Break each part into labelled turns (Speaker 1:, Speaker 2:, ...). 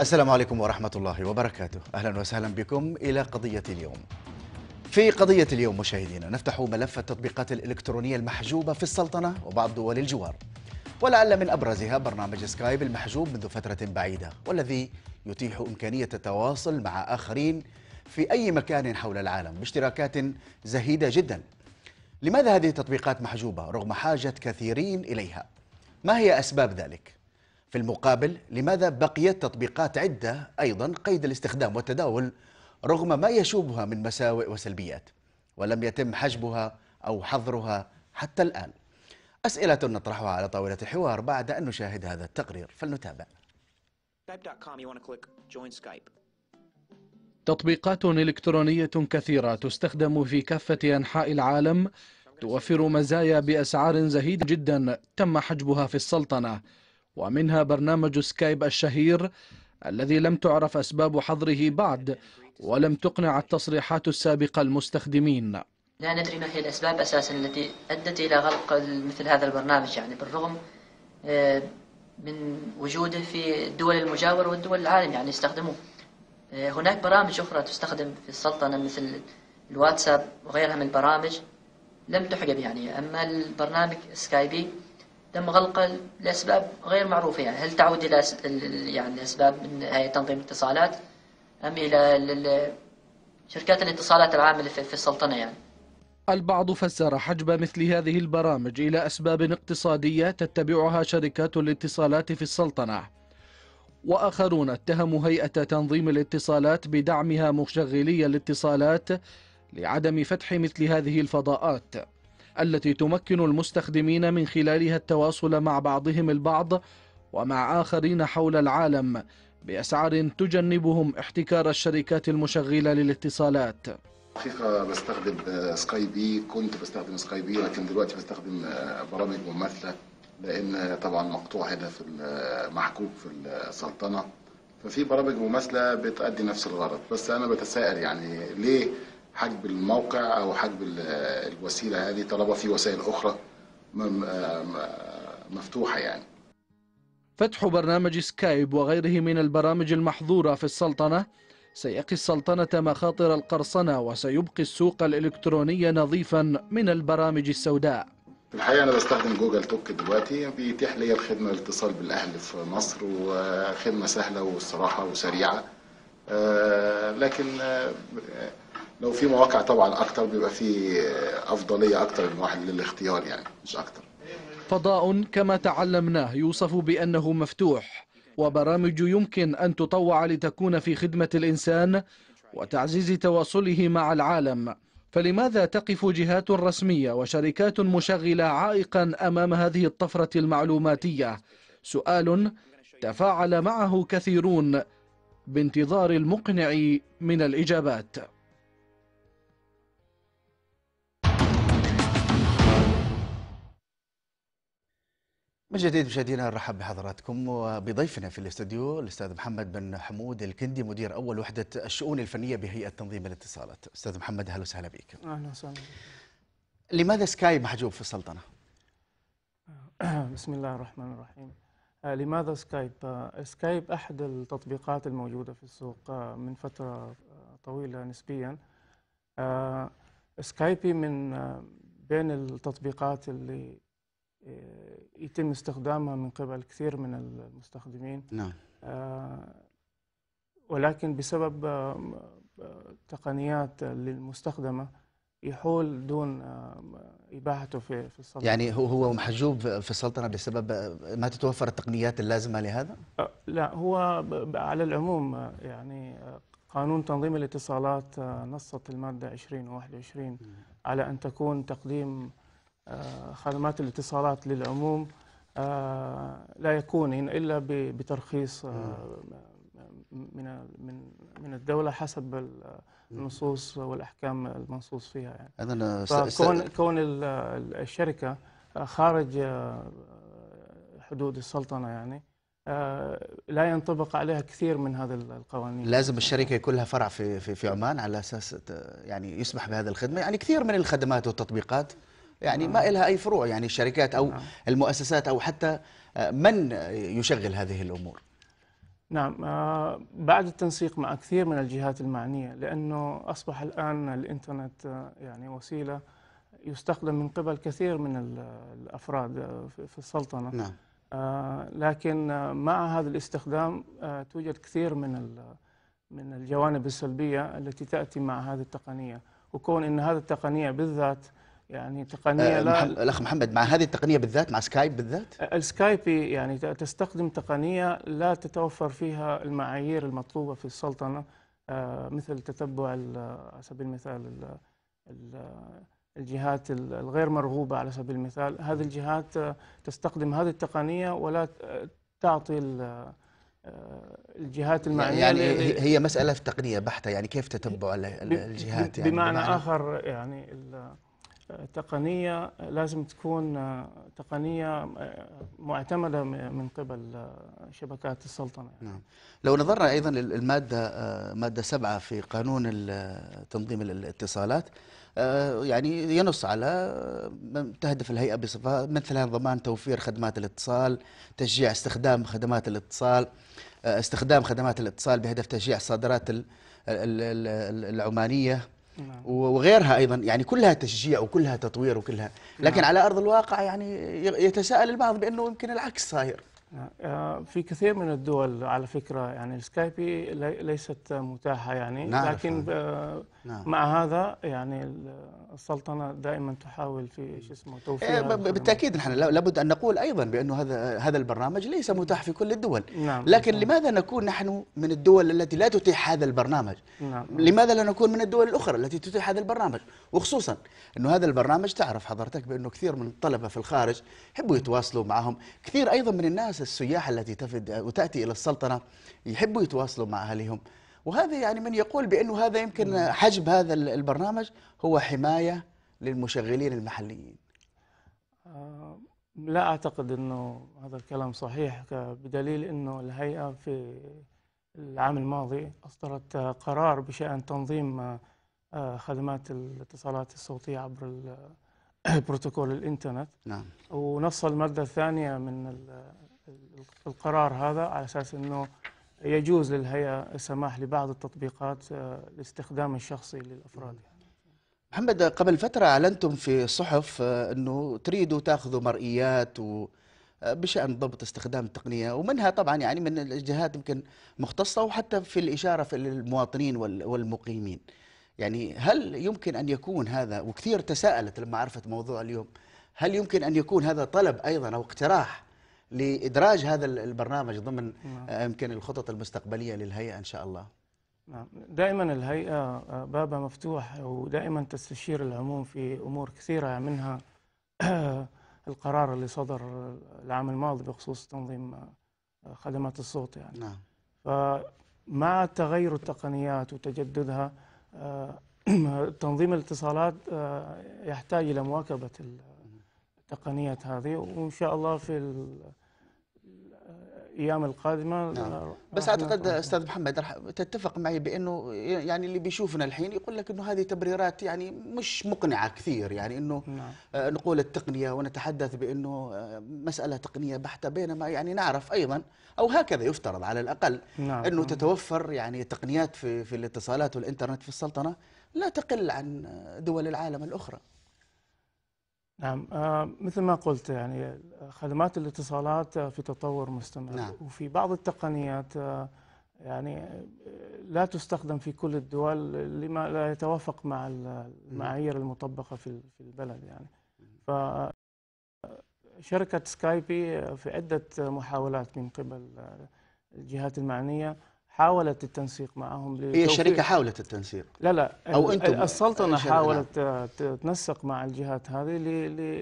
Speaker 1: السلام عليكم ورحمة الله وبركاته أهلا وسهلا بكم إلى قضية اليوم في قضية اليوم مشاهدينا نفتح ملف التطبيقات الإلكترونية المحجوبة في السلطنة وبعض دول الجوار ولعل من أبرزها برنامج سكايب المحجوب منذ فترة بعيدة والذي يتيح إمكانية التواصل مع آخرين في أي مكان حول العالم باشتراكات زهيدة جدا لماذا هذه التطبيقات محجوبة رغم حاجة كثيرين إليها؟ ما هي أسباب ذلك؟ في المقابل لماذا بقيت تطبيقات عدة أيضا قيد الاستخدام والتداول رغم ما يشوبها من مساوئ وسلبيات ولم يتم حجبها أو حظرها حتى الآن أسئلة نطرحها على طاولة الحوار بعد أن نشاهد
Speaker 2: هذا التقرير فلنتابع تطبيقات إلكترونية كثيرة تستخدم في كافة أنحاء العالم توفر مزايا بأسعار زهيدة جدا تم حجبها في السلطنة ومنها برنامج سكايب الشهير الذي لم تعرف أسباب حظره بعد ولم تقنع التصريحات السابقة المستخدمين
Speaker 1: لا ندري ما هي الأسباب أساسا التي أدت إلى غلق مثل هذا البرنامج يعني بالرغم آه، من وجوده في الدول المجاورة والدول العالم يعني يستخدموه آه، هناك برامج أخرى تستخدم في السلطنة مثل الواتساب وغيرها من البرامج لم تحجب يعني أما البرنامج سكايبي تم غلق لأسباب غير معروفة يعني هل تعود إلى يعني أسباب من هيئة تنظيم الاتصالات أم إلى شركات الاتصالات العاملة في السلطنة يعني
Speaker 2: البعض فسر حجب مثل هذه البرامج إلى أسباب اقتصادية تتبعها شركات الاتصالات في السلطنة وآخرون اتهموا هيئة تنظيم الاتصالات بدعمها مشغلي الاتصالات لعدم فتح مثل هذه الفضاءات التي تمكن المستخدمين من خلالها التواصل مع بعضهم البعض ومع آخرين حول العالم بأسعار تجنبهم احتكار الشركات المشغلة للاتصالات حقيقة بستخدم سكاي بي كنت
Speaker 3: بستخدم سكاي بي لكن دلوقتي بستخدم برامج مماثلة لأن طبعا مقطوع هنا في محكوك في السلطنة ففي برامج مماثلة بتأدي نفس الغرض بس أنا بتساءل يعني ليه حجب الموقع او حجب الوسيله هذه طالما في وسائل اخرى مفتوحه يعني
Speaker 2: فتح برنامج سكايب وغيره من البرامج المحظوره في السلطنه سيقي السلطنه مخاطر القرصنه وسيبقي السوق الالكتروني نظيفا من البرامج السوداء
Speaker 3: في الحقيقه انا بستخدم جوجل توك دلوقتي بيتيح لي الخدمه الاتصال بالاهل في مصر وخدمه سهله والصراحه وسريعه آه، لكن آه، لو في مواقع طبعا اكتر بيبقى في افضليه اكتر واحد للاختيار يعني مش اكتر
Speaker 2: فضاء كما تعلمناه يوصف بانه مفتوح وبرامج يمكن ان تطوع لتكون في خدمه الانسان وتعزيز تواصله مع العالم فلماذا تقف جهات رسميه وشركات مشغله عائقا امام هذه الطفره المعلوماتيه سؤال تفاعل معه كثيرون بانتظار المقنع من الاجابات من جديد مشاهدينا نرحب
Speaker 1: بحضراتكم وبضيفنا في الاستوديو الاستاذ محمد بن حمود الكندي مدير اول وحده الشؤون الفنيه بهيئه تنظيم الاتصالات. استاذ محمد اهلا وسهلا بك. اهلا وسهلا. لماذا سكاي محجوب في السلطنه؟
Speaker 3: بسم الله الرحمن الرحيم. آه، لماذا سكايب؟ آه، سكايب احد التطبيقات الموجوده في السوق آه، من فتره طويله نسبيا. سكايبي من بين التطبيقات اللي آه، يتم استخدامها من قبل كثير من المستخدمين نعم آه، ولكن بسبب آه، تقنيات المستخدمة يحول دون إباحته في في السلطنة يعني هو
Speaker 1: هو محجوب في السلطنة بسبب ما تتوفر التقنيات اللازمة لهذا؟
Speaker 3: لا هو على العموم يعني قانون تنظيم الاتصالات نصت المادة 20 و21 على أن تكون تقديم آه، خدمات الاتصالات للعموم آه، لا يكون الا بترخيص آه، من من من الدوله حسب النصوص والاحكام المنصوص فيها يعني انا فكون كون الشركه خارج حدود السلطنه يعني لا ينطبق عليها كثير من هذه القوانين لازم
Speaker 1: الشركه يكون لها فرع في في عمان على اساس يعني يسمح بهذه الخدمه يعني كثير من الخدمات والتطبيقات يعني ما نعم. لها أي فروع يعني الشركات أو نعم. المؤسسات أو حتى آه، من يشغل هذه الأمور
Speaker 3: نعم آه، بعد التنسيق مع كثير من الجهات المعنية لأنه أصبح الآن الإنترنت آه، يعني وسيلة يستخدم من قبل كثير من الأفراد في السلطنة نعم. لكن مع هذا الاستخدام توجد كثير من من الجوانب السلبية التي تأتي مع هذه التقنية وكون أن هذه التقنية بالذات يعني تقنيه آه، لا
Speaker 1: الاخ محمد مع هذه التقنيه بالذات مع سكايب بالذات
Speaker 3: آه، السكايب يعني تستخدم تقنيه لا تتوفر فيها المعايير المطلوبه في السلطنه آه، مثل تتبع على سبيل المثال الجهات الغير مرغوبه على سبيل المثال هذه الجهات تستخدم هذه التقنيه ولا تعطي الجهات المعنيه يعني هي مساله
Speaker 1: تقنيه بحته يعني كيف تتبع الجهات يعني بمعنى, بمعنى
Speaker 3: اخر يعني تقنيه لازم تكون آه، تقنيه آه، معتمده من قبل آه، شبكات السلطنه يعني. نعم.
Speaker 1: لو نظرنا ايضا للماده ماده سبعه في قانون تنظيم الاتصالات يعني ينص على تهدف الهيئه بصفه مثلها ضمان توفير خدمات الاتصال، تشجيع استخدام خدمات الاتصال، استخدام خدمات الاتصال بهدف تشجيع الصادرات العمانيه نعم. وغيرها ايضا يعني كلها تشجيع وكلها تطوير وكلها
Speaker 3: لكن نعم. على ارض الواقع يعني يتساءل البعض بانه يمكن العكس صاير آه، في كثير من الدول على فكره يعني سكايبي ليست متاحه يعني نعرف لكن آه، نعم. مع هذا يعني السلطنه دائما تحاول في شو اسمه توفير إيه، بالتاكيد
Speaker 1: نحن لابد ان نقول ايضا بانه هذا هذا البرنامج ليس متاح في كل الدول نعم. لكن نعم. لماذا نكون نحن من الدول التي لا تتيح هذا البرنامج نعم. لماذا لا نكون من الدول الاخرى التي تتيح هذا البرنامج وخصوصا انه هذا البرنامج تعرف حضرتك بانه كثير من الطلبه في الخارج يحبوا يتواصلوا معهم كثير ايضا من الناس السياح التي تفد وتأتي إلى السلطنة يحبوا يتواصلوا مع أهلهم وهذا يعني من يقول بأنه هذا يمكن حجب هذا البرنامج هو حماية للمشغلين المحليين
Speaker 3: آه، لا أعتقد أنه هذا الكلام صحيح بدليل أنه الهيئة في العام الماضي أصدرت قرار بشأن تنظيم آه، خدمات الاتصالات الصوتية عبر بروتوكول الإنترنت نعم ونص المادة الثانية من القرار هذا على أساس أنه يجوز للهيئة السماح لبعض التطبيقات آه، لاستخدام الشخصي للأفراد
Speaker 1: محمد قبل فترة أعلنتم في صحف آه، أنه تريدوا تأخذوا مرئيات و آه، بشان ضبط استخدام التقنيه ومنها طبعا يعني من الجهات يمكن مختصه وحتى في الاشاره في المواطنين والمقيمين. يعني هل يمكن ان يكون هذا وكثير تساءلت لما عرفت موضوع اليوم هل يمكن ان يكون هذا طلب ايضا او اقتراح لادراج هذا البرنامج ضمن نعم. آه، يمكن الخطط المستقبليه للهيئه ان شاء الله
Speaker 3: نعم دائما الهيئه آه، بابها مفتوح ودائما تستشير العموم في امور كثيره منها آه، القرار اللي صدر العام الماضي بخصوص تنظيم خدمات الصوت يعني نعم فمع تغير التقنيات وتجددها تنظيم الاتصالات يحتاج الى مواكبه التقنيات هذه وان شاء الله في الايام القادمه نعم. بس اعتقد استاذ محمد رح تتفق معي بانه
Speaker 1: يعني اللي بيشوفنا الحين يقول لك انه هذه تبريرات يعني مش مقنعه كثير يعني انه نعم. آه، نقول التقنيه ونتحدث بانه آه، مساله تقنيه بحته بينما يعني نعرف ايضا او هكذا يفترض على الاقل نعم. انه تتوفر يعني تقنيات في في الاتصالات
Speaker 3: والانترنت في السلطنه
Speaker 1: لا تقل عن دول العالم الاخرى
Speaker 3: نعم آه، مثل ما قلت يعني خدمات الاتصالات في تطور مستمر نعم. وفي بعض التقنيات آه، يعني آه، لا تستخدم في كل الدول لما لا يتوافق مع المعايير المطبقة في البلد يعني ف شركه سكايبي في عدة محاولات من قبل الجهات المعنية حاولت التنسيق معهم هي الشركة حاولت التنسيق لا لا أو أنتم السلطنة نعم. حاولت تنسق مع الجهات هذه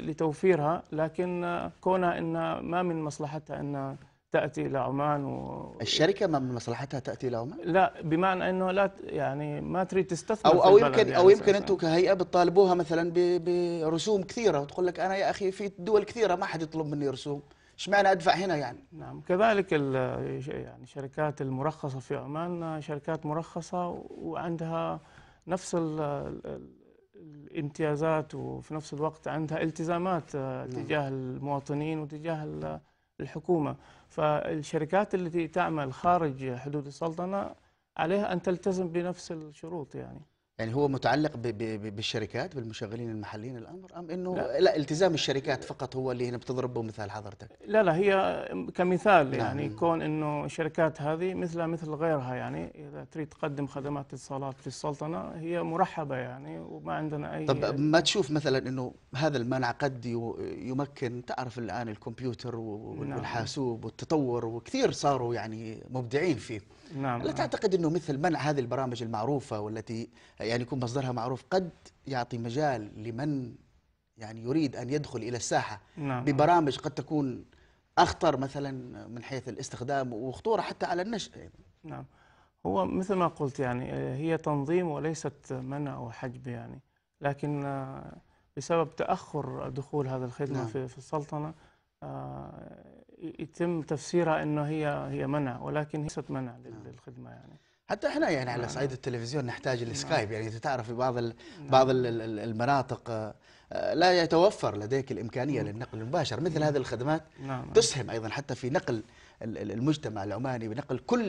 Speaker 3: لتوفيرها لكن كونها أن ما من مصلحتها أن تأتي إلى عمان و... الشركة ما من مصلحتها تأتي إلى عمان؟ لا بمعنى أنه لا يعني ما تريد تستثمر أو أو يمكن يعني أو يمكن أنتم كهيئة بتطالبوها مثلا برسوم
Speaker 1: كثيرة وتقول لك أنا يا أخي في دول كثيرة ما حد يطلب مني رسوم اشمعنى ادفع هنا يعني
Speaker 3: نعم كذلك يعني الشركات المرخصه في عمان شركات مرخصه وعندها نفس الامتيازات وفي نفس الوقت عندها التزامات آه، نعم. تجاه المواطنين وتجاه الحكومه فالشركات التي تعمل خارج حدود السلطنه عليها ان تلتزم بنفس الشروط يعني يعني هو متعلق بـ بـ بالشركات بالمشغلين المحليين الامر ام انه لا.
Speaker 1: لا التزام الشركات فقط هو اللي هنا بتضرب به مثال حضرتك؟
Speaker 3: لا لا هي كمثال لا. نعم. يعني كون انه الشركات هذه مثلها مثل غيرها يعني اذا تريد تقدم خدمات اتصالات في السلطنه هي مرحبه يعني وما عندنا اي طب ما
Speaker 1: تشوف مثلا انه هذا المنع قد يمكن تعرف الان الكمبيوتر نعم. والحاسوب والتطور وكثير صاروا يعني مبدعين فيه نعم لا تعتقد انه مثل منع هذه البرامج المعروفه والتي يعني يكون مصدرها معروف قد يعطي مجال لمن يعني يريد ان يدخل الى الساحه
Speaker 3: نعم ببرامج
Speaker 1: قد تكون اخطر مثلا من حيث الاستخدام وخطوره حتى على النشء يعني.
Speaker 3: نعم هو مثل ما قلت يعني هي تنظيم وليست منع او حجب يعني لكن بسبب تاخر دخول هذا الخدمه نعم. في السلطنه آه، يتم تفسيرها انه هي هي منع ولكن هي ليست منع نعم. للخدمه يعني
Speaker 1: حتى احنا يعني على نعم. صعيد التلفزيون نحتاج نعم. السكايب يعني انت تعرف في بعض بعض المناطق آه، لا يتوفر لديك الامكانيه للنقل المباشر مثل هذه الخدمات تسهم ايضا حتى في نقل المجتمع العماني بنقل كل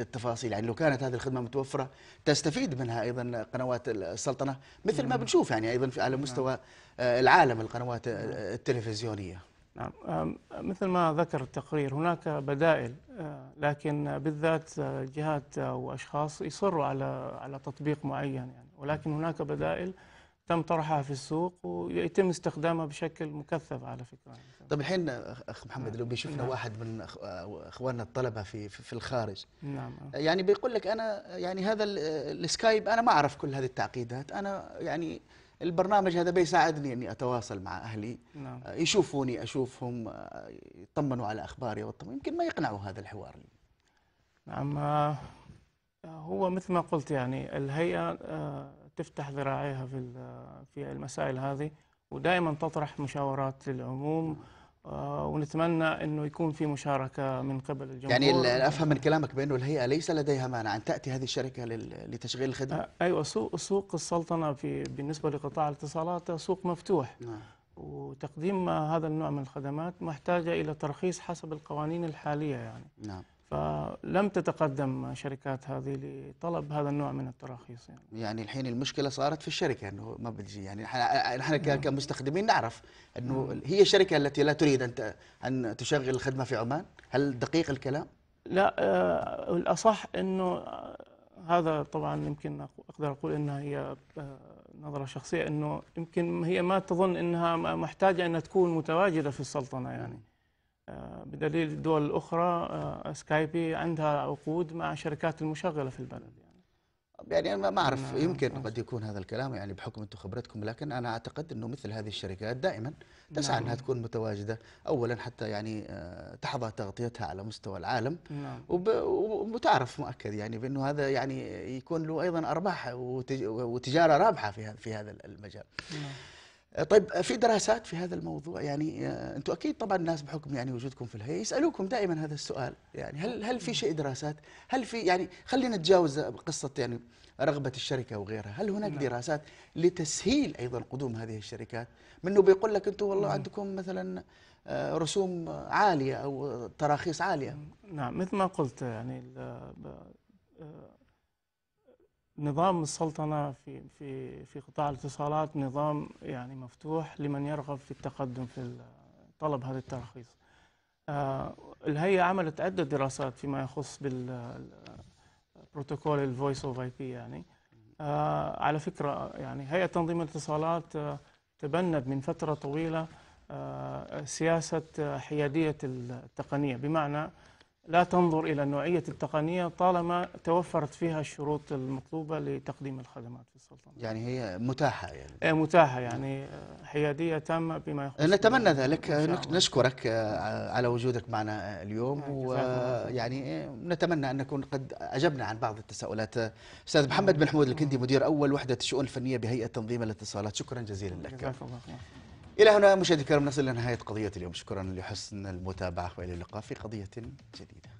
Speaker 1: التفاصيل يعني لو كانت هذه الخدمه متوفره تستفيد منها ايضا قنوات السلطنه مثل ما بنشوف يعني ايضا على مستوى آه، العالم القنوات التلفزيونيه
Speaker 3: نعم مثل ما ذكر التقرير هناك بدائل آه، لكن بالذات آه، جهات آه، واشخاص يصروا على على تطبيق معين يعني ولكن هناك بدائل تم طرحها في السوق ويتم استخدامها بشكل مكثف على فكره يعني. طيب الحين اخ محمد نعم. لو بيشوفنا نعم. واحد
Speaker 1: من اخواننا الطلبه في في الخارج
Speaker 3: نعم يعني بيقول
Speaker 1: لك انا يعني هذا السكايب انا ما اعرف كل هذه التعقيدات انا يعني البرنامج هذا بيساعدني اني اتواصل مع اهلي نعم. آه، يشوفوني اشوفهم آه، يطمنوا على اخباري يمكن ما
Speaker 3: يقنعوا هذا الحوار نعم آه، هو مثل ما قلت يعني الهيئه تفتح ذراعيها في في المسائل هذه ودائما تطرح مشاورات للعموم آه، ونتمنى انه يكون في مشاركه من قبل الجمهور يعني افهم
Speaker 1: من كلامك بانه الهيئه ليس لديها مانع ان تاتي هذه الشركه لتشغيل
Speaker 3: الخدمه آه، ايوه سوق سوق السلطنه في بالنسبه لقطاع الاتصالات سوق مفتوح نعم. وتقديم هذا النوع من الخدمات محتاجه الى ترخيص حسب القوانين الحاليه يعني نعم فلم تتقدم شركات هذه لطلب هذا النوع من التراخيص يعني,
Speaker 1: يعني الحين المشكله صارت في الشركه انه ما بتجي يعني نحن نعم. كمستخدمين نعرف انه نعم. هي الشركه التي لا تريد ان ان تشغل الخدمه في عمان هل دقيق الكلام
Speaker 3: لا آه، الاصح انه آه، هذا طبعا يمكن اقدر اقول انها هي آه، نظره شخصيه انه يمكن هي ما تظن انها محتاجه انها تكون متواجده في السلطنه يعني آه، بدليل الدول الأخرى آه، سكايبي عندها عقود مع شركات المشغلة في البلد يعني, يعني انا ما اعرف يمكن قد
Speaker 1: يكون هذا الكلام يعني بحكم انتم خبرتكم لكن انا اعتقد انه مثل هذه الشركات دائما
Speaker 3: تسعى نعم. انها تكون
Speaker 1: متواجده اولا حتى يعني آه، تحظى تغطيتها على مستوى العالم نعم. ومتعرف مؤكد يعني بانه هذا يعني يكون له ايضا ارباح وتجاره رابحه في هذا في هذا المجال نعم. طيب في دراسات في هذا الموضوع يعني آه، انتم اكيد طبعا الناس بحكم يعني وجودكم في الهيئه يسالوكم دائما هذا السؤال يعني هل هل في شيء دراسات؟ هل في يعني خلينا نتجاوز قصه يعني رغبه الشركه وغيرها، هل هناك نعم. دراسات لتسهيل ايضا قدوم هذه الشركات؟ منه بيقول لك انتم والله نعم. عندكم مثلا آه، رسوم عاليه او تراخيص عاليه.
Speaker 3: نعم مثل ما قلت يعني نظام السلطنة في في في قطاع الاتصالات نظام يعني مفتوح لمن يرغب في التقدم في طلب هذا الترخيص. آه، الهيئة عملت عدة دراسات فيما يخص بالبروتوكول الفويس اوف اي بي يعني آه، على فكرة يعني هيئة تنظيم الاتصالات آه، تبنت من فترة طويلة سياسة حيادية التقنية بمعنى لا تنظر إلى النوعية التقنية طالما توفرت فيها الشروط المطلوبة لتقديم الخدمات في السلطنة يعني هي متاحة يعني إيه، متاحة يعني حيادية تامة بما يخص نتمنى ذلك
Speaker 1: نشكرك آه، على وجودك معنا آه، اليوم آه، ويعني نتمنى أن نكون قد أجبنا عن بعض التساؤلات أستاذ محمد بن حمود الكندي مدير أول وحدة الشؤون الفنية بهيئة تنظيم الاتصالات شكرا جزيلا لك جزاك الله إلى هنا مشاهدي الكرام نصل إلى نهاية قضية اليوم شكرا لحسن المتابعة وإلى اللقاء في قضية
Speaker 3: جديدة